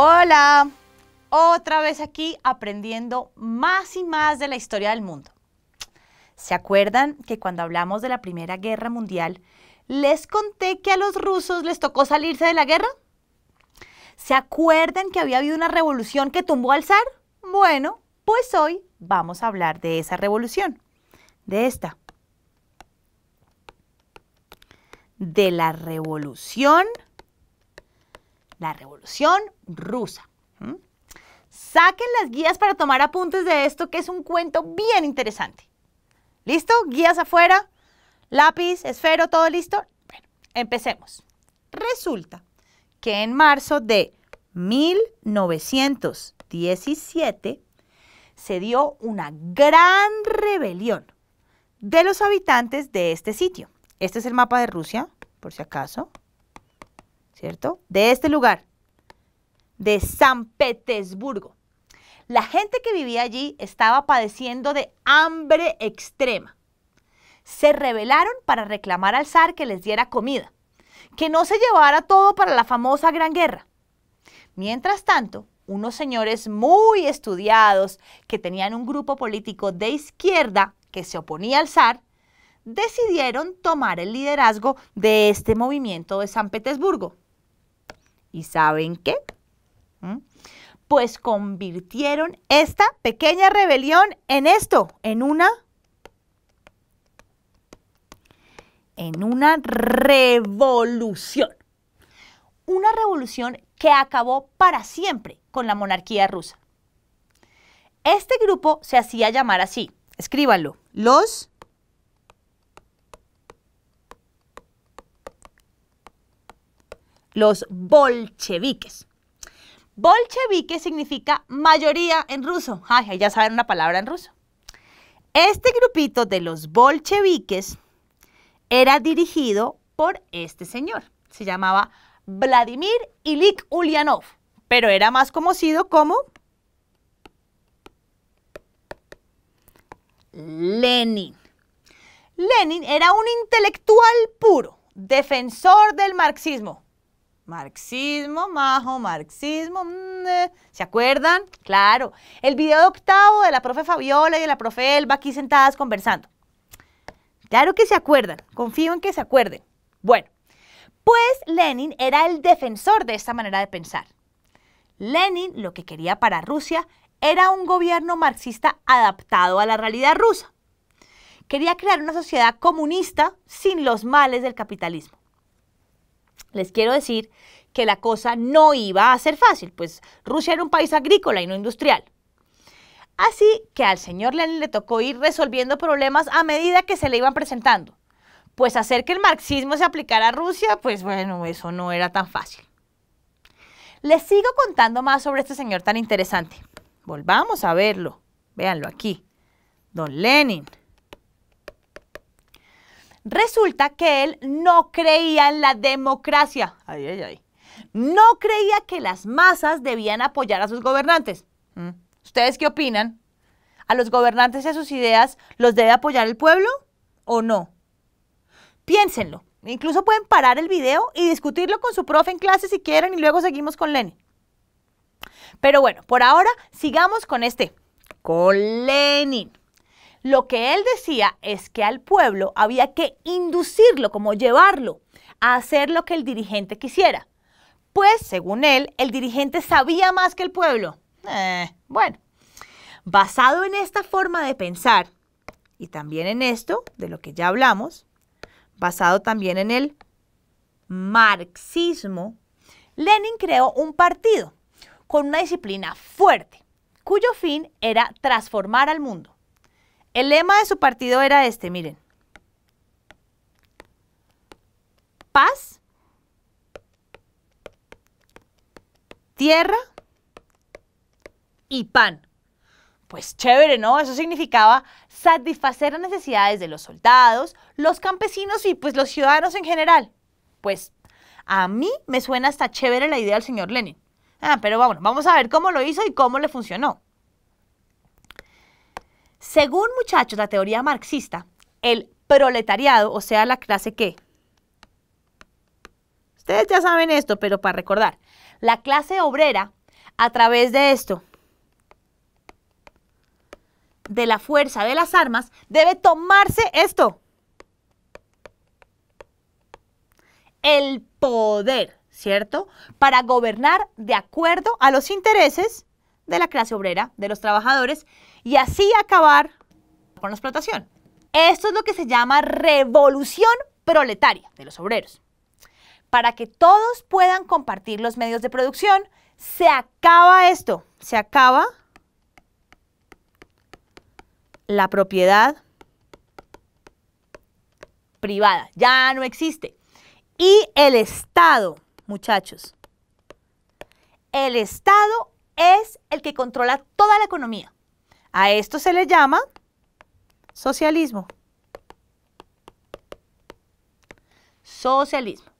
Hola, otra vez aquí aprendiendo más y más de la historia del mundo. ¿Se acuerdan que cuando hablamos de la Primera Guerra Mundial, les conté que a los rusos les tocó salirse de la guerra? ¿Se acuerdan que había habido una revolución que tumbó al zar? Bueno, pues hoy vamos a hablar de esa revolución, de esta, de la revolución la Revolución Rusa. ¿Mm? Saquen las guías para tomar apuntes de esto, que es un cuento bien interesante. ¿Listo? Guías afuera, lápiz, esfero, todo listo. Bueno, empecemos. Resulta que en marzo de 1917 se dio una gran rebelión de los habitantes de este sitio. Este es el mapa de Rusia, por si acaso. ¿cierto? De este lugar, de San Petersburgo. La gente que vivía allí estaba padeciendo de hambre extrema. Se rebelaron para reclamar al zar que les diera comida, que no se llevara todo para la famosa Gran Guerra. Mientras tanto, unos señores muy estudiados que tenían un grupo político de izquierda que se oponía al zar, decidieron tomar el liderazgo de este movimiento de San Petersburgo. ¿Y saben qué? ¿Mm? Pues convirtieron esta pequeña rebelión en esto, en una en una revolución. Una revolución que acabó para siempre con la monarquía rusa. Este grupo se hacía llamar así, escríbanlo, los los bolcheviques. Bolchevique significa mayoría en ruso. Ay, ya saben una palabra en ruso. Este grupito de los bolcheviques era dirigido por este señor. Se llamaba Vladimir Ilik Ulyanov, pero era más conocido como Lenin. Lenin era un intelectual puro, defensor del marxismo, Marxismo, majo, marxismo. Mm, eh. ¿Se acuerdan? Claro. El video de octavo de la profe Fabiola y de la profe Elba aquí sentadas conversando. Claro que se acuerdan. Confío en que se acuerden. Bueno, pues Lenin era el defensor de esta manera de pensar. Lenin lo que quería para Rusia era un gobierno marxista adaptado a la realidad rusa. Quería crear una sociedad comunista sin los males del capitalismo. Les quiero decir que la cosa no iba a ser fácil, pues Rusia era un país agrícola y no industrial. Así que al señor Lenin le tocó ir resolviendo problemas a medida que se le iban presentando. Pues hacer que el marxismo se aplicara a Rusia, pues bueno, eso no era tan fácil. Les sigo contando más sobre este señor tan interesante. Volvamos a verlo. Véanlo aquí. Don Lenin. Resulta que él no creía en la democracia. Ay, ay, ay. No creía que las masas debían apoyar a sus gobernantes. Mm. ¿Ustedes qué opinan? ¿A los gobernantes y a sus ideas los debe apoyar el pueblo o no? Piénsenlo. Incluso pueden parar el video y discutirlo con su profe en clase si quieren y luego seguimos con Lenin. Pero bueno, por ahora sigamos con este, con Lenin. Lo que él decía es que al pueblo había que inducirlo, como llevarlo, a hacer lo que el dirigente quisiera. Pues, según él, el dirigente sabía más que el pueblo. Eh, bueno, basado en esta forma de pensar y también en esto, de lo que ya hablamos, basado también en el marxismo, Lenin creó un partido con una disciplina fuerte, cuyo fin era transformar al mundo. El lema de su partido era este, miren. Paz, tierra y pan. Pues chévere, ¿no? Eso significaba satisfacer las necesidades de los soldados, los campesinos y pues los ciudadanos en general. Pues a mí me suena hasta chévere la idea del señor Lenin. Ah, pero bueno, vamos a ver cómo lo hizo y cómo le funcionó. Según muchachos, la teoría marxista, el proletariado, o sea, la clase que... Ustedes ya saben esto, pero para recordar, la clase obrera, a través de esto, de la fuerza de las armas, debe tomarse esto. El poder, ¿cierto? Para gobernar de acuerdo a los intereses de la clase obrera, de los trabajadores, y así acabar con la explotación. Esto es lo que se llama revolución proletaria de los obreros. Para que todos puedan compartir los medios de producción, se acaba esto, se acaba la propiedad privada, ya no existe. Y el Estado, muchachos, el Estado es el que controla toda la economía. A esto se le llama socialismo. Socialismo.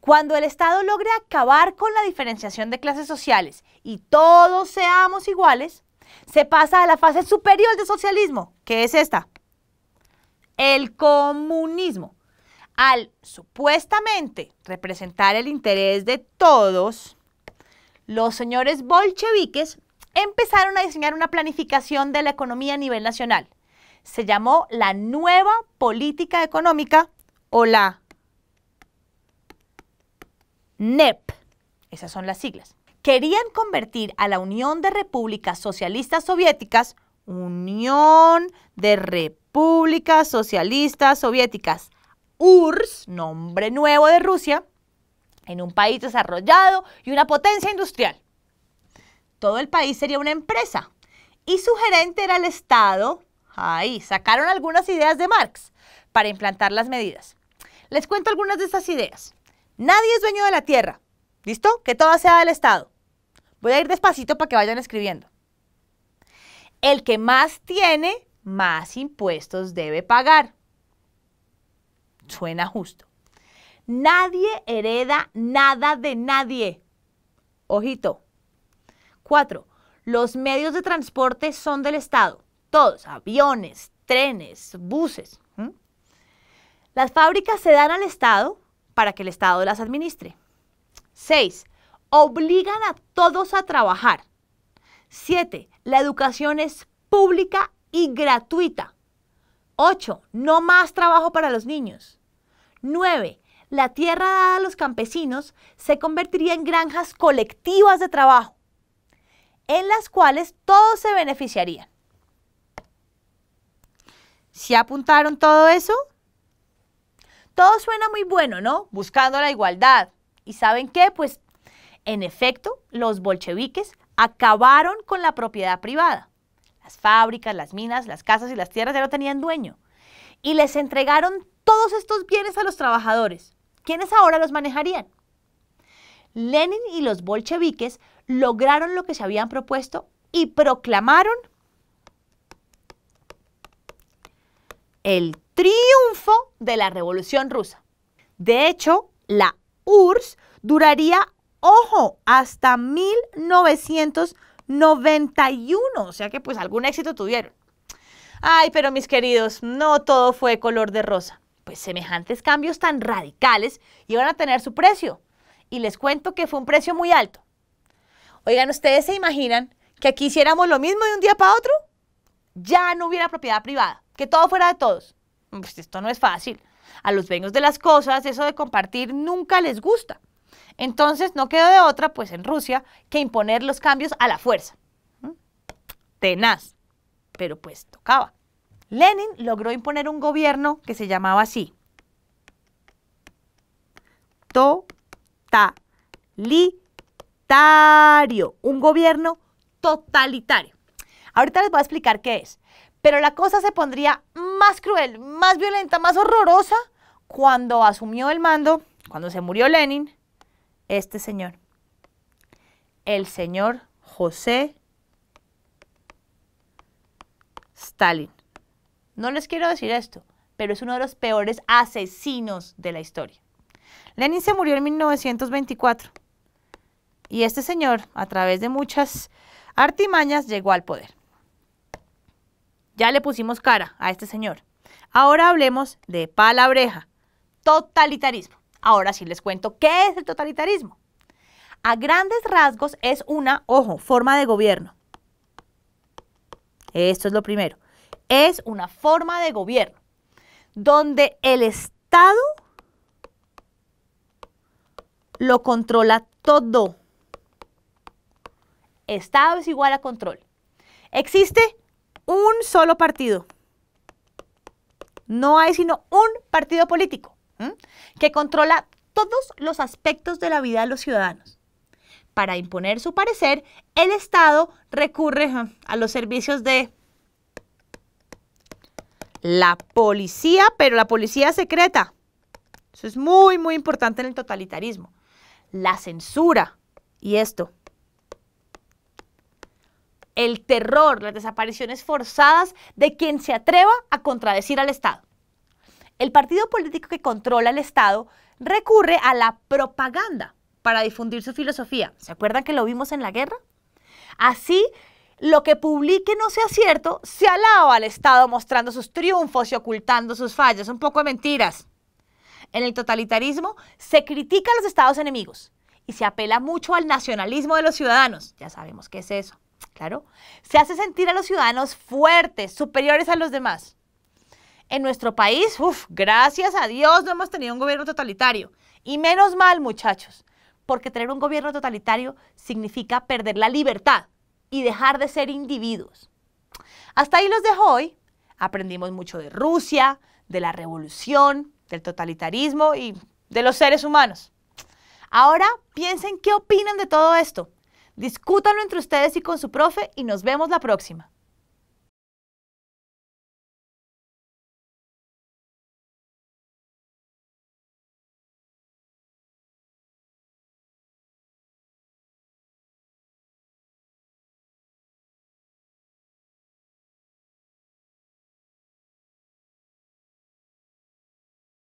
Cuando el Estado logre acabar con la diferenciación de clases sociales y todos seamos iguales, se pasa a la fase superior del socialismo, que es esta, el comunismo. Al supuestamente representar el interés de todos, los señores bolcheviques empezaron a diseñar una planificación de la economía a nivel nacional. Se llamó la nueva política económica o la NEP. Esas son las siglas. Querían convertir a la Unión de Repúblicas Socialistas Soviéticas, Unión de Repúblicas Socialistas Soviéticas, URSS, nombre nuevo de Rusia, en un país desarrollado y una potencia industrial. Todo el país sería una empresa y su gerente era el Estado. Ahí sacaron algunas ideas de Marx para implantar las medidas. Les cuento algunas de estas ideas. Nadie es dueño de la tierra. ¿Listo? Que toda sea del Estado. Voy a ir despacito para que vayan escribiendo. El que más tiene, más impuestos debe pagar. Suena justo. Nadie hereda nada de nadie. Ojito. 4. Los medios de transporte son del Estado. Todos, aviones, trenes, buses. Las fábricas se dan al Estado para que el Estado las administre. 6. Obligan a todos a trabajar. 7. La educación es pública y gratuita. 8. No más trabajo para los niños. 9 la tierra dada a los campesinos se convertiría en granjas colectivas de trabajo, en las cuales todos se beneficiarían. ¿Se apuntaron todo eso? Todo suena muy bueno, ¿no? Buscando la igualdad. ¿Y saben qué? Pues, en efecto, los bolcheviques acabaron con la propiedad privada. Las fábricas, las minas, las casas y las tierras ya no tenían dueño. Y les entregaron todos estos bienes a los trabajadores. ¿Quiénes ahora los manejarían? Lenin y los bolcheviques lograron lo que se habían propuesto y proclamaron el triunfo de la Revolución Rusa. De hecho, la URSS duraría, ojo, hasta 1991, o sea que pues algún éxito tuvieron. Ay, pero mis queridos, no todo fue color de rosa pues semejantes cambios tan radicales iban a tener su precio. Y les cuento que fue un precio muy alto. Oigan, ¿ustedes se imaginan que aquí hiciéramos lo mismo de un día para otro? Ya no hubiera propiedad privada, que todo fuera de todos. Pues esto no es fácil. A los vengos de las cosas eso de compartir nunca les gusta. Entonces no quedó de otra, pues en Rusia, que imponer los cambios a la fuerza. ¿Mm? Tenaz, pero pues tocaba. Lenin logró imponer un gobierno que se llamaba así. Totalitario. Un gobierno totalitario. Ahorita les voy a explicar qué es. Pero la cosa se pondría más cruel, más violenta, más horrorosa cuando asumió el mando, cuando se murió Lenin, este señor. El señor José Stalin. No les quiero decir esto, pero es uno de los peores asesinos de la historia. Lenin se murió en 1924 y este señor, a través de muchas artimañas, llegó al poder. Ya le pusimos cara a este señor. Ahora hablemos de palabreja, totalitarismo. Ahora sí les cuento qué es el totalitarismo. A grandes rasgos es una, ojo, forma de gobierno. Esto es lo primero es una forma de gobierno donde el Estado lo controla todo. Estado es igual a control. Existe un solo partido. No hay sino un partido político que controla todos los aspectos de la vida de los ciudadanos. Para imponer su parecer, el Estado recurre a los servicios de la policía, pero la policía secreta. Eso es muy, muy importante en el totalitarismo. La censura y esto. El terror, las desapariciones forzadas de quien se atreva a contradecir al Estado. El partido político que controla el Estado recurre a la propaganda para difundir su filosofía. ¿Se acuerdan que lo vimos en la guerra? Así lo que publique no sea cierto, se alaba al Estado mostrando sus triunfos y ocultando sus fallas. Un poco de mentiras. En el totalitarismo se critica a los estados enemigos y se apela mucho al nacionalismo de los ciudadanos. Ya sabemos qué es eso, claro. Se hace sentir a los ciudadanos fuertes, superiores a los demás. En nuestro país, uf, gracias a Dios no hemos tenido un gobierno totalitario. Y menos mal, muchachos, porque tener un gobierno totalitario significa perder la libertad, y dejar de ser individuos. Hasta ahí los dejo hoy. Aprendimos mucho de Rusia, de la revolución, del totalitarismo y de los seres humanos. Ahora piensen qué opinan de todo esto. Discútanlo entre ustedes y con su profe y nos vemos la próxima.